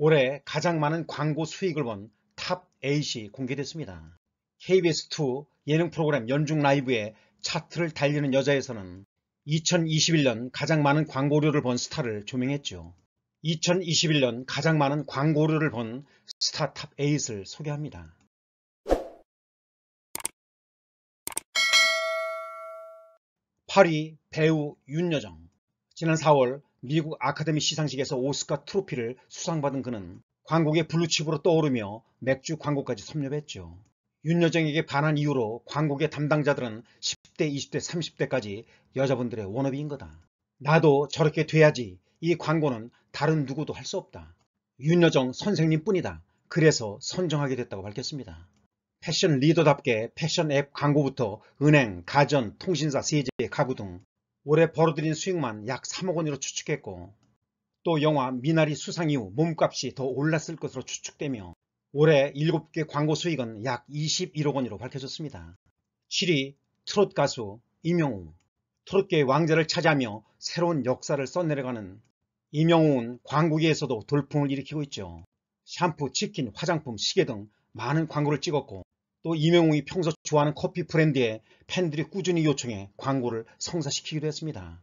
올해 가장 많은 광고 수익을 본탑 8이 공개됐습니다. KBS2 예능 프로그램 연중 라이브에 차트를 달리는 여자에서는 2021년 가장 많은 광고료를 본 스타를 조명했죠. 2021년 가장 많은 광고료를 본 스타 탑 8을 소개합니다. 8위 배우 윤여정 지난 4월 미국 아카데미 시상식에서 오스카 트로피를 수상받은 그는 광고계 블루칩으로 떠오르며 맥주 광고까지 섭렵했죠. 윤여정에게 반한 이유로 광고계 담당자들은 10대, 20대, 30대까지 여자분들의 워너비인 거다. 나도 저렇게 돼야지 이 광고는 다른 누구도 할 수 없다. 윤여정 선생님뿐이다. 그래서 선정하게 됐다고 밝혔습니다. 패션 리더답게 패션 앱 광고부터 은행, 가전, 통신사, 세제, 가구 등 올해 벌어들인 수익만 약 3억 원으로 추측했고 또 영화 미나리 수상 이후 몸값이 더 올랐을 것으로 추측되며 올해 7개 광고 수익은 약 21억 원으로 밝혀졌습니다. 7위 트롯 가수 임영웅 트롯계의 왕자를 차지하며 새로운 역사를 써내려가는 임영웅은 광고계에서도 돌풍을 일으키고 있죠. 샴푸, 치킨, 화장품, 시계 등 많은 광고를 찍었고 또 이명웅이 평소 좋아하는 커피 브랜드에 팬들이 꾸준히 요청해 광고를 성사시키기도 했습니다.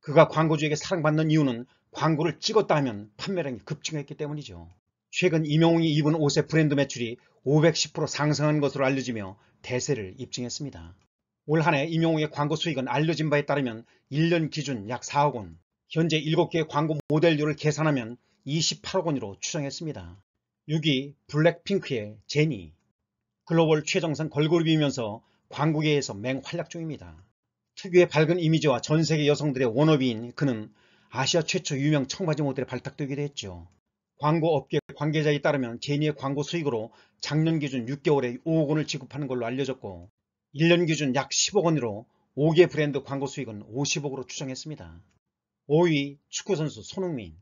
그가 광고주에게 사랑받는 이유는 광고를 찍었다 하면 판매량이 급증했기 때문이죠. 최근 이명웅이 입은 옷의 브랜드 매출이 510% 상승한 것으로 알려지며 대세를 입증했습니다. 올 한해 임용웅의 광고 수익은 알려진 바에 따르면 1년 기준 약 4억 원, 현재 7개의 광고 모델료를 계산하면 28억 원으로 추정했습니다. 6위 블랙핑크의 제니 글로벌 최정상 걸그룹이면서 광고계에서 맹활약 중입니다. 특유의 밝은 이미지와 전세계 여성들의 원업인 그는 아시아 최초 유명 청바지 모델에 발탁되기도 했죠. 광고 업계 관계자에 따르면 제니의 광고 수익으로 작년 기준 6개월에 5억 원을 지급하는 걸로 알려졌고 1년 기준 약 10억 원으로 5개 브랜드 광고 수익은 50억으로 추정했습니다. 5위 축구선수 손흥민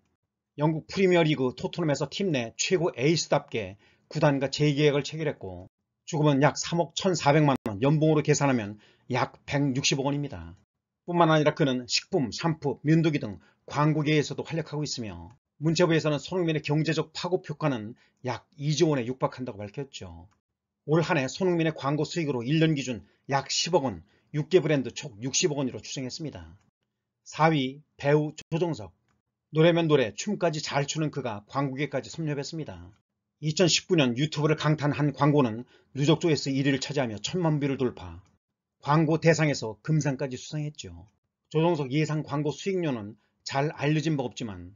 영국 프리미어리그 토트넘에서 팀 내 최고 에이스답게 구단과 재계약을 체결했고 죽으면 약 3억 1,400만 원 연봉으로 계산하면 약 160억 원입니다. 뿐만 아니라 그는 식품, 샴푸, 면도기 등 광고계에서도 활약하고 있으며 문체부에서는 손흥민의 경제적 파급 효과는 약 2조 원에 육박한다고 밝혔죠. 올한해 손흥민의 광고 수익으로 1년 기준 약 10억 원, 6개 브랜드 총 60억 원으로 추정했습니다. 4위 배우 조정석 노래면 노래, 춤까지 잘 추는 그가 광고계까지 섭렵했습니다. 2019년 유튜브를 강탄한 광고는 누적 조회수 1위를 차지하며 천만 뷰를 돌파, 광고 대상에서 금상까지 수상했죠. 조정석 예상 광고 수익료는 잘 알려진 바 없지만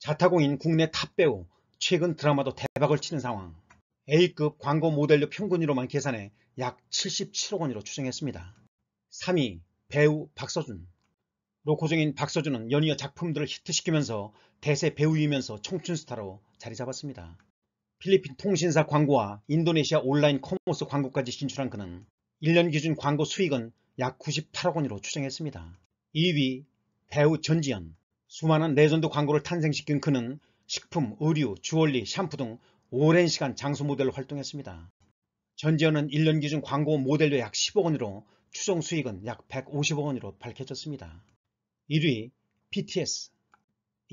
자타공인 국내 탑배우 최근 드라마도 대박을 치는 상황 A급 광고 모델료 평균으로만 계산해 약 77억 원으로 추정했습니다. 3위 배우 박서준 로코정인 박서준은 연이어 작품들을 히트시키면서 대세 배우이면서 청춘스타로 자리 잡았습니다. 필리핀 통신사 광고와 인도네시아 온라인 커머스 광고까지 진출한 그는 1년 기준 광고 수익은 약 98억 원으로 추정했습니다. 2위 배우 전지현 수많은 레전드 광고를 탄생시킨 그는 식품, 의류, 주얼리, 샴푸 등 오랜 시간 장소 모델로 활동했습니다. 전지현은 1년 기준 광고 모델료 약 10억 원으로 추정 수익은 약 150억 원으로 밝혀졌습니다. 1위 BTS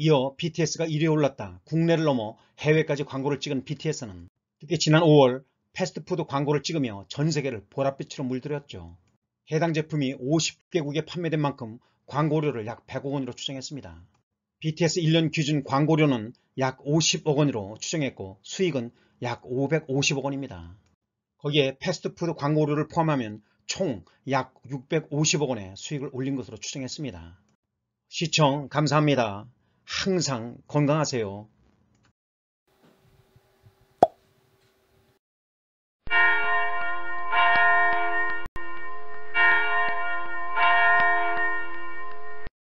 이어 BTS가 1위에 올랐다. 국내를 넘어 해외까지 광고를 찍은 BTS는 특히 지난 5월 패스트푸드 광고를 찍으며 전 세계를 보랏빛으로 물들였죠. 해당 제품이 50개국에 판매된 만큼 광고료를 약 100억 원으로 추정했습니다. BTS 1년 기준 광고료는 약 50억 원으로 추정했고 수익은 약 550억 원입니다. 거기에 패스트푸드 광고료를 포함하면 총 약 650억 원의 수익을 올린 것으로 추정했습니다. 시청 감사합니다. 항상 건강하세요.